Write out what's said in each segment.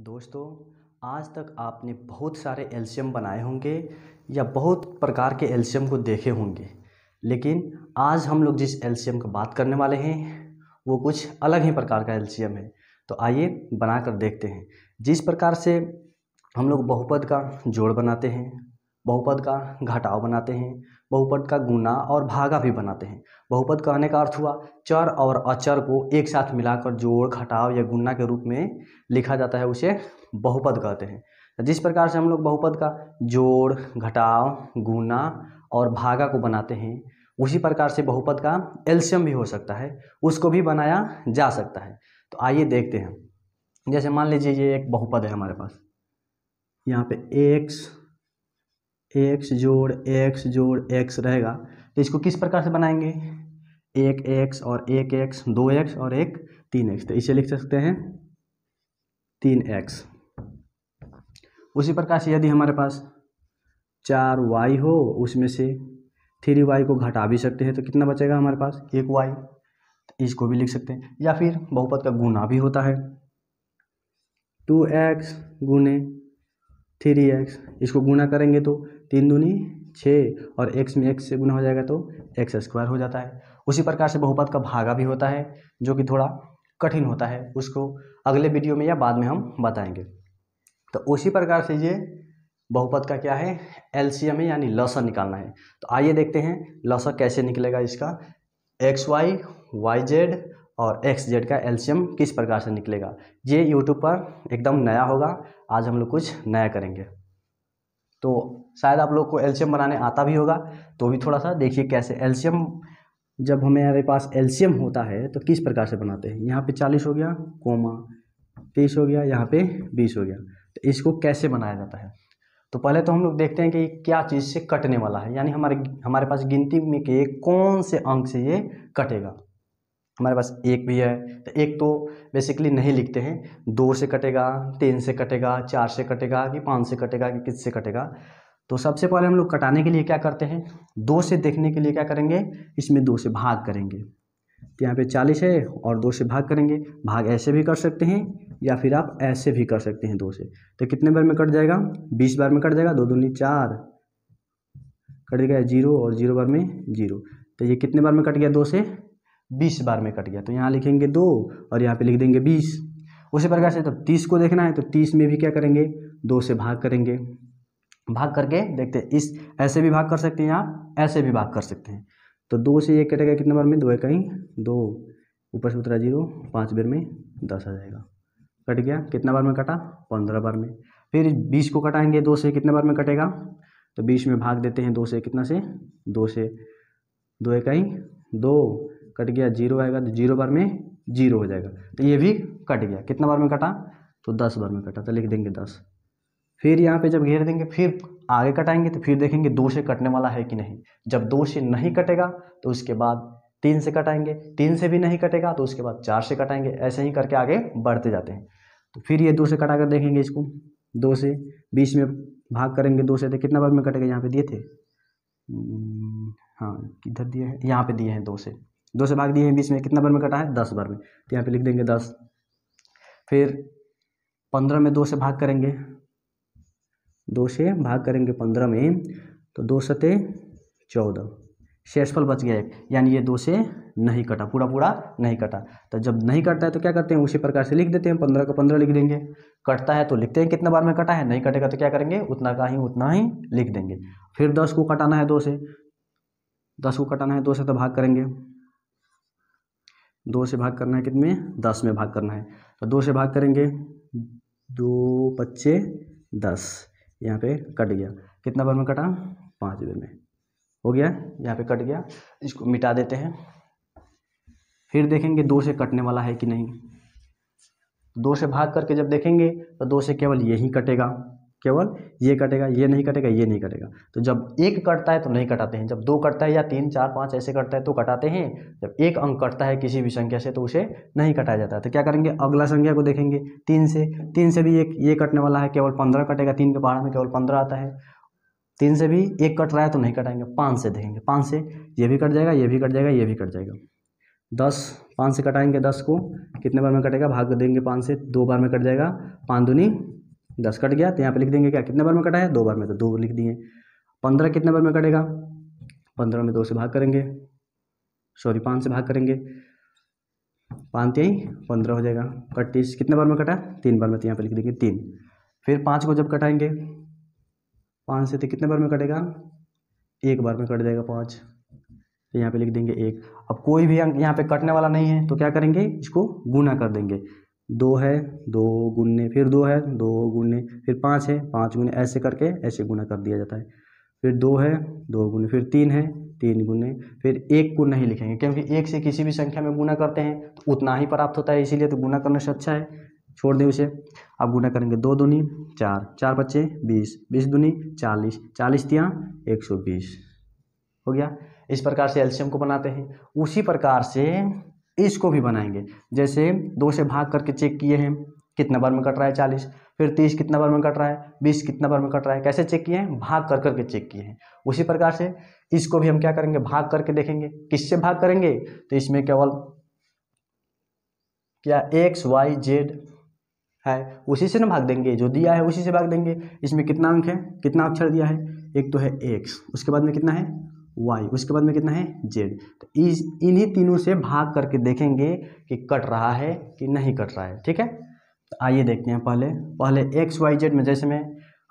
दोस्तों आज तक आपने बहुत सारे एल्शियम बनाए होंगे या बहुत प्रकार के एल्शियम को देखे होंगे लेकिन आज हम लोग जिस एल्शियम की बात करने वाले हैं वो कुछ अलग ही प्रकार का एल्शियम है तो आइए बनाकर देखते हैं जिस प्रकार से हम लोग बहुपद का जोड़ बनाते हैं बहुपद का घटाव बनाते हैं बहुपद का गुना और भागा भी बनाते हैं बहुपद कहने का अर्थ हुआ चर और अचर को एक साथ मिलाकर जोड़ घटाव या गुना के रूप में लिखा जाता है उसे बहुपद कहते हैं जिस प्रकार से हम लोग बहुपद का जोड़ घटाव गुना और भागा को बनाते हैं उसी प्रकार से बहुपद का एल्शियम भी हो सकता है उसको भी बनाया जा सकता है तो आइए देखते हैं जैसे मान लीजिए ये एक बहुपद है हमारे पास यहाँ पे एक्स एक्स जोड़ एक्स जोड़ एक्स रहेगा तो इसको किस प्रकार से बनाएंगे एक एक्स और एक एक्स दो एक्स और एक तीन एक्स तो इसे लिख सकते हैं तीन एक्स उसी प्रकार से यदि हमारे पास चार वाई हो उसमें से थ्री वाई को घटा भी सकते हैं तो कितना बचेगा हमारे पास एक वाई तो इसको भी लिख सकते हैं या फिर बहुपद का गुना भी होता है टू एक्स गुने थ्री एक्स इसको गुना करेंगे तो तीन दूनी छः और एक्स में एक्स से गुना हो जाएगा तो एक्स स्क्वायर हो जाता है उसी प्रकार से बहुपद का भागा भी होता है जो कि थोड़ा कठिन होता है उसको अगले वीडियो में या बाद में हम बताएंगे तो उसी प्रकार से ये बहुपद का क्या है एलसीएम है यानी लसन निकालना है तो आइए देखते हैं लसन कैसे निकलेगा इसका एक्स वाई वाई जेड और एक्स जेड का एलसीएम किस प्रकार से निकलेगा ये यूट्यूब पर एकदम नया होगा आज हम लोग कुछ नया करेंगे तो शायद आप लोग को एल्शियम बनाने आता भी होगा तो भी थोड़ा सा देखिए कैसे एल्शियम जब हमारे पास एल्शियम होता है तो किस प्रकार से बनाते हैं यहाँ पे चालीस हो गया कोमा तीस हो गया यहाँ पे बीस हो गया तो इसको कैसे बनाया जाता है तो पहले तो हम लोग देखते हैं कि क्या चीज़ से कटने वाला है यानी हमारे हमारे पास गिनती में के कौन से अंक से ये कटेगा हमारे पास एक भी है तो एक तो बेसिकली नहीं लिखते हैं दो से कटेगा तीन से कटेगा चार से कटेगा कि पाँच से कटेगा कि किस से कटेगा तो सबसे पहले हम लोग कटाने के लिए क्या करते हैं दो से देखने के लिए क्या करेंगे इसमें दो से भाग करेंगे तो यहाँ पे चालीस है और दो से भाग करेंगे भाग ऐसे भी कर सकते हैं या फिर आप ऐसे भी कर सकते हैं दो से तो कितने बार में कट जाएगा बीस बार में कट जाएगा दो दूनी चार कट गया जीरो और जीरो बार में जीरो तो ये कितने बार में कट गया दो से बीस बार में कट गया तो यहाँ लिखेंगे दो और यहाँ पे लिख देंगे बीस उसी प्रकार से तब तो तीस को देखना है तो तीस में भी क्या करेंगे दो से भाग करेंगे भाग करके देखते हैं इस ऐसे भी भाग कर सकते हैं आप ऐसे भी भाग कर सकते हैं तो दो से एक कटेगा कितने बार में दो एक दो ऊपर से उतरा जीरो पाँच बार में दस आ जाएगा कट गया कितना बार में कटा पंद्रह बार में फिर बीस को कटाएंगे दो से कितने बार में कटेगा तो बीस में भाग देते हैं दो से कितना से दो से दो कहीं दो कट गया जीरो आएगा तो जीरो बार में जीरो हो जाएगा तो ये भी कट गया कितना बार में कटा तो दस बार में कटा तो लिख देंगे दस फिर यहाँ पे जब घेर देंगे फिर आगे कटाएंगे तो फिर देखेंगे दो से कटने वाला है कि नहीं जब दो से नहीं कटेगा तो उसके बाद तीन से कटाएंगे तीन से भी नहीं कटेगा तो उसके बाद चार से कटाएंगे ऐसे ही करके आगे बढ़ते जाते हैं तो फिर ये दो से कटा कर देखेंगे इसको दो से बीस में भाग करेंगे दो से तो कितना बार में कटेगा यहाँ पे दिए थे हम्म, हाँ किधर दिए हैं यहाँ पे दिए हैं दो से दो से भाग दिए हैं बीस में कितना बार में कटा है दस बार में तो यहाँ पे लिख देंगे दस फिर पंद्रह में दो से भाग करेंगे दो से भाग करेंगे पंद्रह में तो दो सते चौदह शेषफल बच गया एक यानी ये दो से नहीं कटा पूरा पूरा नहीं कटा तो जब नहीं कटता है तो क्या करते हैं उसी प्रकार से लिख देते हैं पंद्रह का पंद्रह लिख देंगे कटता है तो लिखते हैं कितने बार में कटा है नहीं कटेगा तो क्या करेंगे उतना का ही उतना ही लिख देंगे फिर दस को कटाना है दो से दस को कटाना है दो से तो भाग करेंगे दो से भाग करना है कितने दस में भाग करना है तो दो से भाग करेंगे दो पच्चे दस यहाँ पे कट गया कितना बार में कटा पाँच बार में हो गया यहाँ पे कट गया इसको मिटा देते हैं फिर देखेंगे दो से कटने वाला है कि नहीं दो से भाग करके जब देखेंगे तो दो से केवल यही कटेगा केवल ये कटेगा ये नहीं कटेगा ये नहीं कटेगा तो जब एक कटता है तो नहीं कटाते हैं जब दो कटता है या तीन चार पाँच ऐसे कटता है तो कटाते हैं जब एक अंक कटता है किसी भी संख्या से तो उसे नहीं कटाया जाता है तो क्या करेंगे अगला संख्या को देखेंगे तीन से तीन से भी एक ये कटने वाला है केवल पंद्रह कटेगा तीन के बारह में केवल पंद्रह आता है तीन से भी एक कट रहा है तो नहीं कटाएंगे पाँच से देखेंगे पाँच से ये भी कट जाएगा ये भी कट जाएगा ये भी कट जाएगा दस पाँच से कटाएंगे दस को कितने बार में कटेगा भाग देंगे पाँच से दो बार में कट जाएगा पाँच दुनी दस कट गया तो यहाँ पे लिख देंगे क्या कितने बार में कटा है दो बार में तो दो लिख दिए पंद्रह कितने बार में कटेगा पंद्रह में दो से भाग करेंगे सॉरी पाँच से भाग करेंगे पाँच यही पंद्रह हो जाएगा कट्टीस कितने बार में कटा तीन बार में तो यहाँ पे लिख देंगे तीन फिर पाँच को जब कटाएंगे पाँच से तो कितने बार में कटेगा एक बार में कट जाएगा पाँच तो यहाँ पे लिख देंगे एक अब कोई भी अंक यहाँ पे कटने वाला नहीं है तो क्या करेंगे इसको गुना कर देंगे दो है दो गुने फिर दो है दो गुने फिर पाँच है पाँच गुने ऐसे करके ऐसे गुना कर दिया जाता है फिर दो है दो गुने फिर तीन है तीन गुने फिर एक को नहीं लिखेंगे क्योंकि एक से किसी भी संख्या में गुना करते हैं तो उतना ही प्राप्त होता है इसीलिए तो गुना करने से अच्छा है छोड़ दें उसे अब गुना करेंगे दो दुनी चार चार बच्चे बीस बीस दुनी चालीस चालीस तिया एक सौ बीस हो गया इस प्रकार से एल्शियम को बनाते हैं उसी प्रकार से इसको भी बनाएंगे जैसे दो से भाग करके चेक किए हैं कितना बार में कट रहा है चालीस फिर तीस कितना बार में कट रहा है बीस कितना बार में कट रहा है कैसे चेक किए हैं भाग कर करके चेक किए हैं उसी प्रकार से इसको भी हम क्या करेंगे भाग करके देखेंगे किससे भाग करेंगे तो इसमें केवल क्या एक्स वाई जेड है उसी से ना भाग देंगे जो दिया है उसी से भाग देंगे इसमें कितना अंक है कितना अक्षर दिया है एक तो है एक्स उसके बाद में कितना है वाई उसके बाद में कितना है जेड तो इस इन्हीं तीनों से भाग करके देखेंगे कि कट रहा है कि नहीं कट रहा है ठीक है तो आइए देखते हैं पहले पहले एक्स वाई जेड में जैसे मैं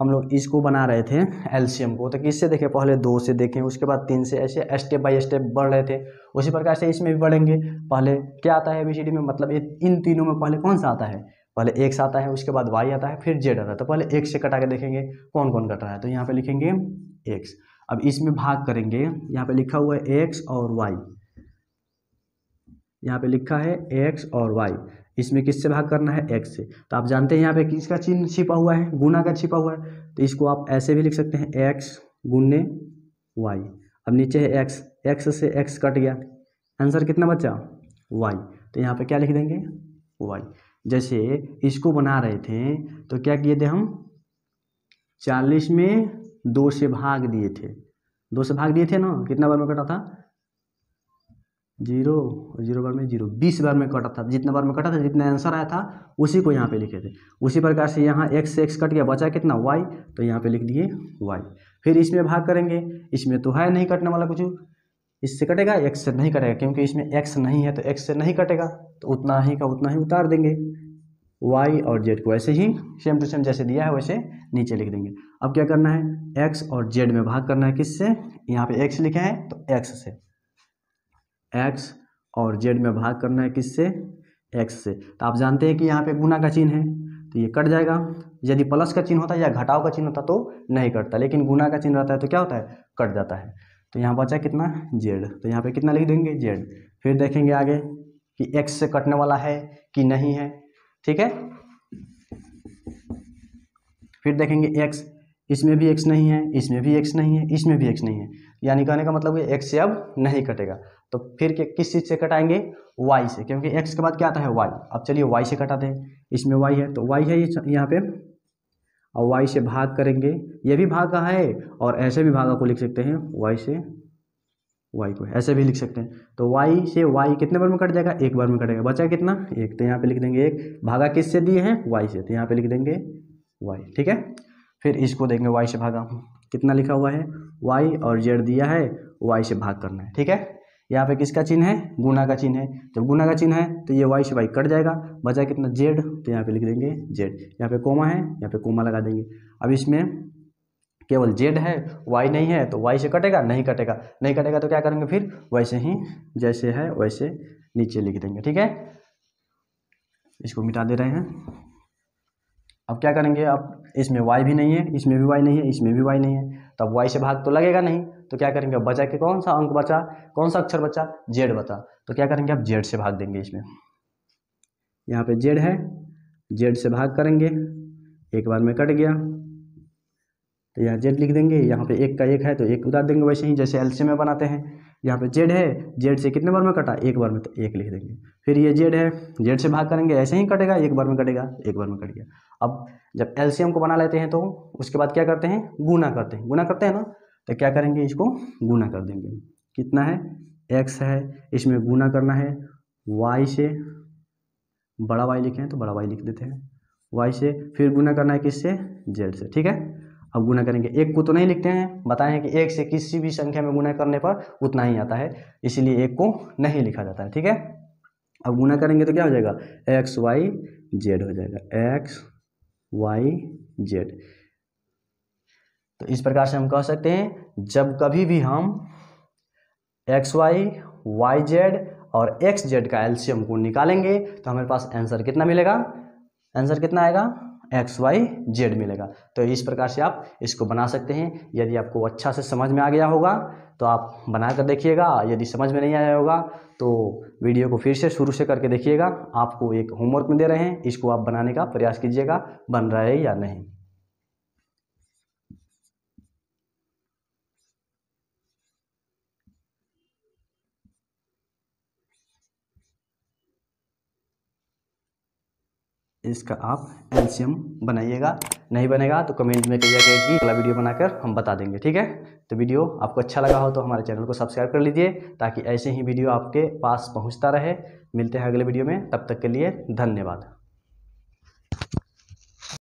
हम लोग इसको बना रहे थे एलसीएम को तो किससे देखें पहले दो से देखें उसके बाद तीन से ऐसे स्टेप बाय स्टेप बढ़ रहे थे उसी प्रकार से इसमें भी बढ़ेंगे पहले क्या आता है बी में मतलब इन तीनों में पहले कौन सा आता है पहले एक्स आता है उसके बाद वाई आता है फिर जेड आता है तो पहले एक से कटा के देखेंगे कौन कौन कट रहा है तो यहाँ पर लिखेंगे एक्स अब इसमें भाग करेंगे यहाँ पे लिखा हुआ है एक्स और वाई यहाँ पे लिखा है एक्स और वाई इसमें किससे भाग करना है एक्स से तो आप जानते हैं यहाँ पे किसका चिन्ह छिपा हुआ है गुना का छिपा हुआ है तो इसको आप ऐसे भी लिख सकते हैं एक्स गुने वाई अब नीचे है एक्स एक्स से एक्स कट गया आंसर कितना बचा वाई तो यहाँ पे क्या लिख देंगे वाई जैसे इसको बना रहे थे तो क्या किए थे हम चालीस में दो से भाग दिए थे दो से भाग दिए थे ना कितना बार में कटा था जीरो जीरो बार में जीरो बीस बार में कटा था जितना बार में कटा था जितना आंसर आया था उसी को यहाँ पे लिखे थे उसी प्रकार से यहाँ एक्स से एक्स कट गया बचा कितना वाई तो यहाँ पे लिख दिए वाई फिर इसमें भाग करेंगे इसमें तो है नहीं कटने वाला कुछ इससे कटेगा एक्स से नहीं कटेगा क्योंकि इसमें एक्स नहीं है तो एक्स से नहीं कटेगा तो उतना ही का उतना ही उतार देंगे वाई और जेड को ऐसे ही सेम टू सेम जैसे दिया है वैसे नीचे लिख देंगे अब क्या करना है एक्स और जेड में भाग करना है किससे यहाँ पे एक्स लिखा है तो एक्स से एक्स और जेड में भाग करना है किससे एक्स से तो आप जानते हैं कि यहाँ पे गुना का चिन्ह है तो ये कट जाएगा यदि प्लस का चिन्ह होता या घटाव का चिन्ह होता तो नहीं कटता लेकिन गुना का चिन्ह रहता है तो क्या होता है कट जाता है तो यहाँ बचा कितना जेड तो यहाँ पे कितना लिख देंगे जेड फिर देखेंगे आगे कि एक्स से कटने वाला है कि नहीं है ठीक है फिर देखेंगे एक्स इसमें भी एक्स नहीं है इसमें भी एक्स नहीं है इसमें भी एक्स नहीं है यानी कहने का मतलब एक्स से अब नहीं कटेगा तो फिर के किस चीज़ से कटाएंगे वाई से क्योंकि एक्स के बाद क्या आता है वाई अब चलिए वाई से कटाते हैं इसमें वाई है तो वाई है ये यहाँ पे और वाई से भाग करेंगे ये भी भाग का है और ऐसे भी भागा को लिख सकते हैं वाई से वाई को ऐसे भी लिख सकते हैं तो वाई से वाई कितने बार में कट जाएगा एक बार में कटेगा बचा कितना एक तो यहाँ पे लिख देंगे एक भागा किस से दिए हैं वाई से तो यहाँ पे लिख देंगे वाई ठीक है फिर इसको देंगे वाई से भागा कितना लिखा हुआ है वाई और जेड दिया है वाई से भाग करना है ठीक है यहाँ पे किसका चिन्ह है गुना का चिन्ह है जब गुना का चिन्ह है तो ये वाई से वाई कट जाएगा बचा कितना जेड तो यहाँ पे लिख देंगे जेड यहाँ पे कोमा है यहाँ पे कोमा लगा देंगे अब इसमें केवल जेड है वाई नहीं है तो वाई से कटेगा नहीं कटेगा नहीं कटेगा तो क्या करेंगे फिर वैसे ही जैसे है वैसे नीचे लिख देंगे ठीक है इसको मिटा दे रहे हैं अब क्या करेंगे अब इसमें वाई भी नहीं है इसमें भी वाई नहीं है इसमें भी वाई नहीं है तो अब वाई से भाग तो लगेगा नहीं तो क्या करेंगे अब बचा के कौन सा अंक बचा कौन सा अक्षर बचा जेड बचा तो क्या करेंगे आप जेड से भाग देंगे इसमें यहाँ पे जेड है जेड से भाग करेंगे एक बार में कट गया या यहाँ जेड लिख देंगे यहाँ पे एक का एक है तो एक उतार देंगे वैसे ही जैसे एल में बनाते हैं यहाँ पे जेड है जेड से कितने बार में कटा एक बार में तो एक लिख देंगे फिर ये जेड है जेड से भाग करेंगे ऐसे ही कटेगा एक बार में कटेगा एक बार में कट गया अब जब एलसीएम को बना लेते हैं तो उसके बाद क्या करते हैं गुना करते हैं गुना करते हैं ना तो क्या करेंगे इसको गुना कर देंगे कितना है एक्स है इसमें गुना करना है वाई से बड़ा वाई लिखे हैं तो बड़ा वाई लिख देते हैं वाई से फिर गुना करना है किससे जेड से ठीक है अब गुना करेंगे एक को तो नहीं लिखते हैं बताए हैं कि एक से किसी भी संख्या में गुना करने पर उतना ही आता है इसीलिए एक को नहीं लिखा जाता है ठीक है अब गुना करेंगे तो क्या हो जाएगा एक्स वाई जेड हो जाएगा एक्स वाई जेड तो इस प्रकार से हम कह सकते हैं जब कभी भी हम एक्स वाई वाई जेड और एक्स जेड का एल्शियम को निकालेंगे तो हमारे पास आंसर कितना मिलेगा आंसर कितना आएगा एक्स वाई जेड मिलेगा तो इस प्रकार से आप इसको बना सकते हैं यदि आपको अच्छा से समझ में आ गया होगा तो आप बना कर देखिएगा यदि समझ में नहीं आया होगा तो वीडियो को फिर से शुरू से करके देखिएगा आपको एक होमवर्क में दे रहे हैं इसको आप बनाने का प्रयास कीजिएगा बन रहा है या नहीं इसका आप एलसीएम बनाइएगा नहीं बनेगा तो कमेंट में कहिएगा कि अगला वीडियो बनाकर हम बता देंगे ठीक है तो वीडियो आपको अच्छा लगा हो तो हमारे चैनल को सब्सक्राइब कर लीजिए ताकि ऐसे ही वीडियो आपके पास पहुंचता रहे मिलते हैं अगले वीडियो में तब तक के लिए धन्यवाद